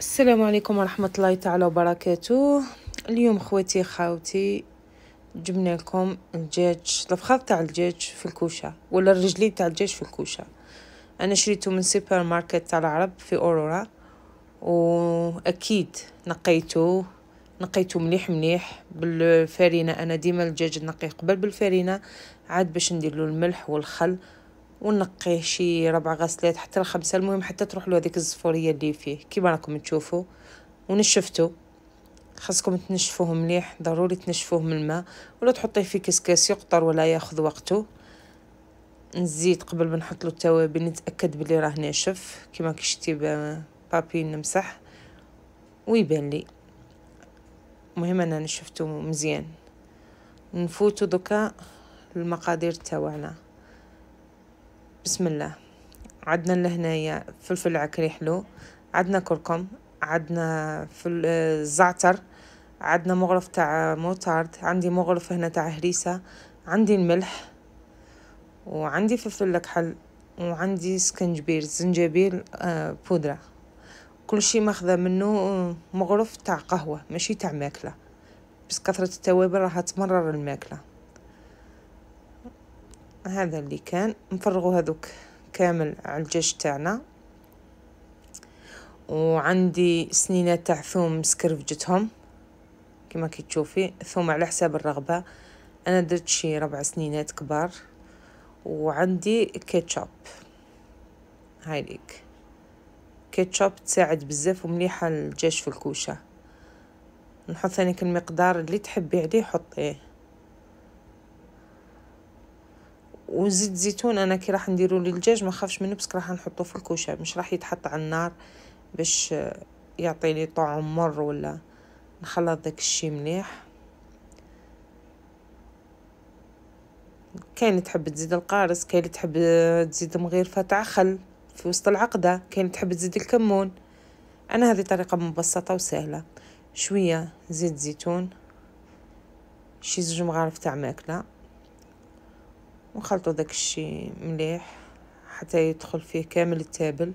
السلام عليكم ورحمة الله تعالى وبركاته اليوم خواتي خاوتي جبنا لكم الدجاج الفخار تاع الدجاج في الكوشة ولا الرجلين تاع الدجاج في الكوشة انا شريته من سوبر ماركت تاع العرب في اورورا واكيد نقيته نقيته مليح مليح بالفارينه انا ديما الدجاج نقي قبل بالفارينه عاد باش ندير الملح والخل ونقيه شي ربع غسلات حتى لخمسة المهم حتى تروح له هذيك الزفورية اللي فيه كيما راكم تشوفوا ونشفتو خاصكم تنشفوه مليح ضروري تنشفوه من الماء ولا تحطيه في كسكاس يقطر ولا ياخذ وقته نزيد قبل ما نحط له التوابل نتاكد بلي راه ناشف كيما كي شتي بابي نمسح ويبان لي المهم انا نشفته مزيان نفوتو دوكا المقادير تاعنا بسم الله عدنا لهنايا فلفل عكري حلو عدنا كركم عدنا فل... الزعتر آه، عدنا مغرف تاع موتارد عندي مغرف هنا تاع هريسة عندي الملح وعندي فلفل الكحل وعندي سكنجبير زنجبيل آه، بودرة كل شي ماخذة منه آه، مغرف تاع قهوة ماشي تاع ماكلة بس كثرة التوابل راح تمرر الماكلة هذا اللي كان نفرغوا هذوك كامل على الجاج تاعنا وعندي سنينه تاع ثوم سكرفجتهم كما كي تشوفي ثوم على حساب الرغبه انا درت شي ربع سنينات كبار وعندي كيتشوب هاي ليك كيتشوب تساعد بزاف ومليحه الجاش في الكوشه نحط ثاني المقدار اللي تحبي عليه حطيه وزيت زيتون انا كي راح نديرو للدجاج ما خافش منه بس راح نحطو في الكوشه مش راح يتحط على النار باش يعطي لي طعم مر ولا نخلط داك الشي مليح كاين تحب تزيد القارص كاين تحب تزيد مغيرفه تاع خل في وسط العقده كاين تحب تزيد الكمون انا هذه طريقه مبسطه وسهله شويه زيت زيتون شي زوج مغارف تاع ماكله ونخلطو داك الشيء مليح حتى يدخل فيه كامل التابل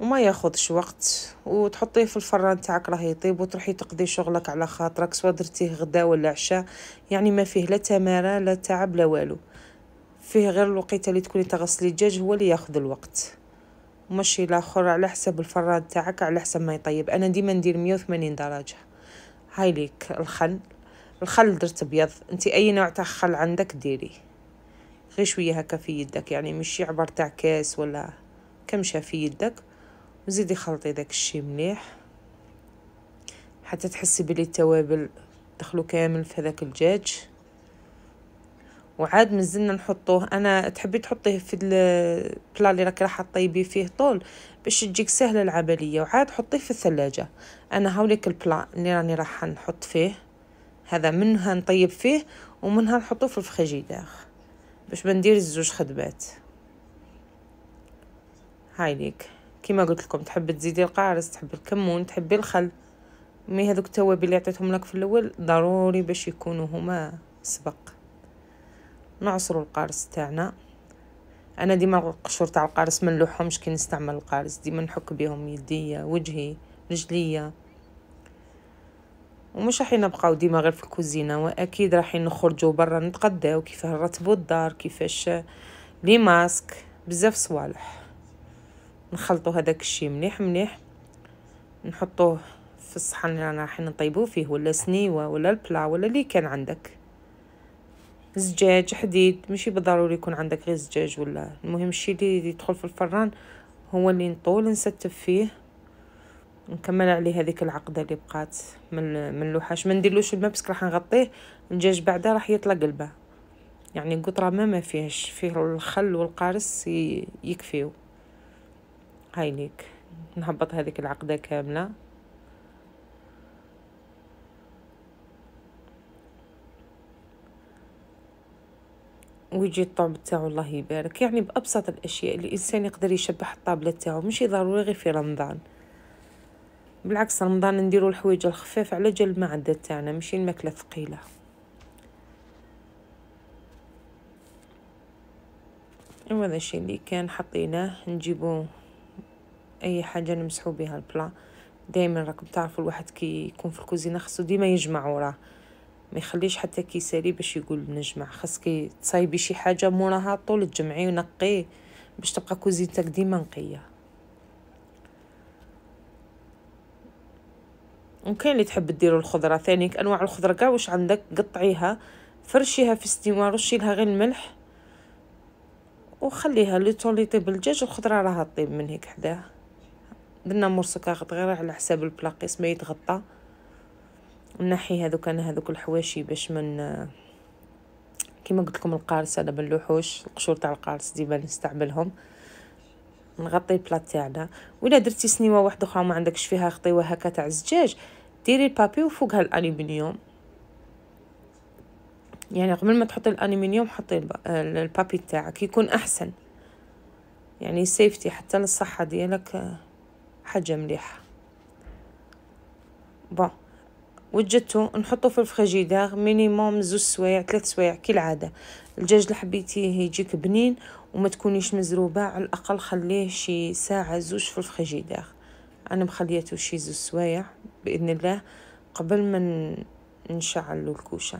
وما ياخذش وقت وتحطيه في الفران تاعك راه يطيب وتروحي تقضي شغلك على خاطرك سواء درتيه غدا ولا عشاء يعني ما فيه لا تماره لا تعب لا والو فيه غير الوقيته اللي تكوني تغسلي الدجاج هو اللي ياخذ الوقت ماشي لاخر على حسب الفران تاعك على حسب ما يطيب انا ديما ندير 180 درجه هاي ليك الخل الخل درت ابيض انت اي نوع تاع خل عندك ديريه غير شويه هكا في يدك يعني مش عبر تاع كاس ولا كمشه في يدك وزيدي خلطي داك الشي مليح حتى تحسي بلي التوابل دخلوا كامل في هذاك الدجاج وعاد مازلنا نحطوه انا تحبي تحطيه في البلا اللي راك راح طيبي فيه طول باش تجيك سهله العمليه وعاد حطيه في الثلاجه انا هاوليك البلا اللي راني راح نحط فيه هذا منها نطيب فيه ومنها نحطه في الفخجيدار باش بندير الزوج خدبات هاي ليك كيما قلت لكم تحب تزيدي القارص تحب الكمون تحبي الخل مي هذوك التوابل اللي عطيتهم لك في الاول ضروري باش يكونوا هما سبق نعصروا القارص تاعنا انا ديما القشور تاع القارص ما نلوحهمش كي نستعمل القارص ديما نحك بهم يديا وجهي رجليا ومش راح نبقاو ديما غير في الكوزينه واكيد راح نخرجوا برا نتغداو كيفاه نرتبوا الدار كيفاش لي ماسك بزاف صوالح نخلطوا هذاك الشيء مليح مليح نحطوه في الصحن اللي راح رايحين نطيبوه فيه ولا سنيوه ولا البلا ولا اللي كان عندك زجاج حديد ماشي بالضروري يكون عندك غير زجاج ولا المهم الشيء اللي يدخل في الفران هو اللي نطول نستف فيه نكمل عليه هذيك العقدة اللي بقات من من لوحاش ما نديرلوش الماء باسكو راح نغطيه الدجاج بعدا راح يطلع قلبه يعني القطره ما ما فيهش فيه الخل والقارس يكفيو هاي ليك نهبط هذيك العقده كامله ويجي الطعم تاعو الله يبارك يعني بابسط الاشياء اللي الانسان يقدر يشبح الطابله تاعو ماشي ضروري غير في رمضان بالعكس رمضان نديرو الحوايج الخفاف على جال المعدة تاعنا ماشي الماكلة ثقيلة هذا الشيء اللي كان حطيناه نجيبو اي حاجة نمسحو بها البلا دائما راكم تعرفوا الواحد كي يكون في الكوزينه خصو ديما يجمع وراه ما يخليش حتى كي يسالي باش يقول نجمع خاص كي تصايبي شي حاجه موراها طول تجمعي ونقيه باش تبقى كوزينتك ديما نقيه وكاين اللي تحب ديروا الخضره ثاني انواع الخضره كاع واش عندك قطعيها فرشيها في استماره وشيلها غير الملح وخليها لو طون اللي يطيب الدجاج الخضره راها طيب من هيك حداها درنا مرسكه غير على حساب البلاقيس ما يتغطى نحي هذوك انا هذوك الحواشي باش من كيما قلت لكم القارص انا باللوحوش القشور تاع القارص ديما نستعملهم نغطي البلاط تاعنا ولا درتي سنيوه واحده اخرى ما عندكش فيها خطيوه هكا تاع الزجاج ديري البابي وفوقها الالومنيوم يعني قبل ما تحطي الالومنيوم حطي البابي تاعك يكون احسن يعني سيفتي حتى للصحه ديالك حاجه مليحه بون وجدته نحطه في الفريجيدار مينيموم زوج سوايع ثلاث سوايع كالعاده الدجاج لحبيتيه يجيك بنين وما تكونيش مزروبه على الاقل خليه شي ساعه زوج في الفريجيدار انا مخليته شي زوج سوايع باذن الله قبل ما نشعلو الكوشه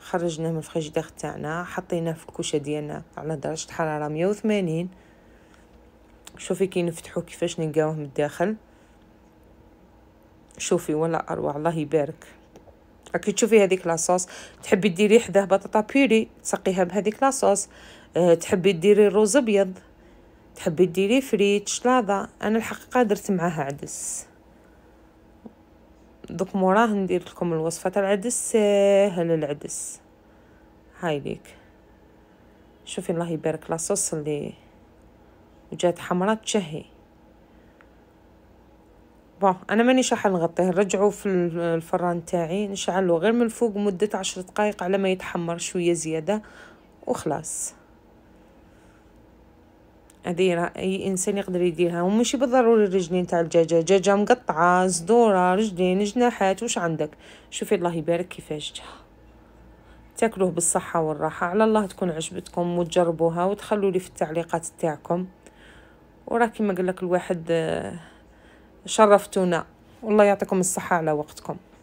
خرجناه من الفريجيدار تاعنا حطيناه في الكوشه ديالنا على درجه حراره 180 شوفي كي نفتحو كيفاش نلقاوه من الداخل شوفي ولا اروع الله يبارك راكي تشوفي هذيك لاصوص تحبي ديري حذاه بطاطا بيري تسقيها بهذيك لاصوص أه تحبي ديري الروز ابيض تحبي ديري فريت شلاضه انا الحقيقه درت معاها عدس دوك موراه ندير لكم الوصفه تاع العدس ساهل آه، العدس هاي ليك شوفي الله يبارك لاصوص اللي وجات حمراء تشهي بون انا ماني شحن نغطيه نرجعو في الفران تاعي نشعلو غير من الفوق مدة عشر دقائق على ما يتحمر شوية زيادة وخلاص هذه اي انسان يقدر يديرها وماشي بالضروري الرجلين تاع الدجاجه دجاجه مقطعه صدوره رجلين جناحات واش عندك شوفي الله يبارك كيفاش جا تاكلوه بالصحه والراحه على الله تكون عجبتكم وتجربوها وتخلوا لي في التعليقات تاعكم وراكي ما قال لك الواحد آه، شرفتونا والله يعطيكم الصحة على وقتكم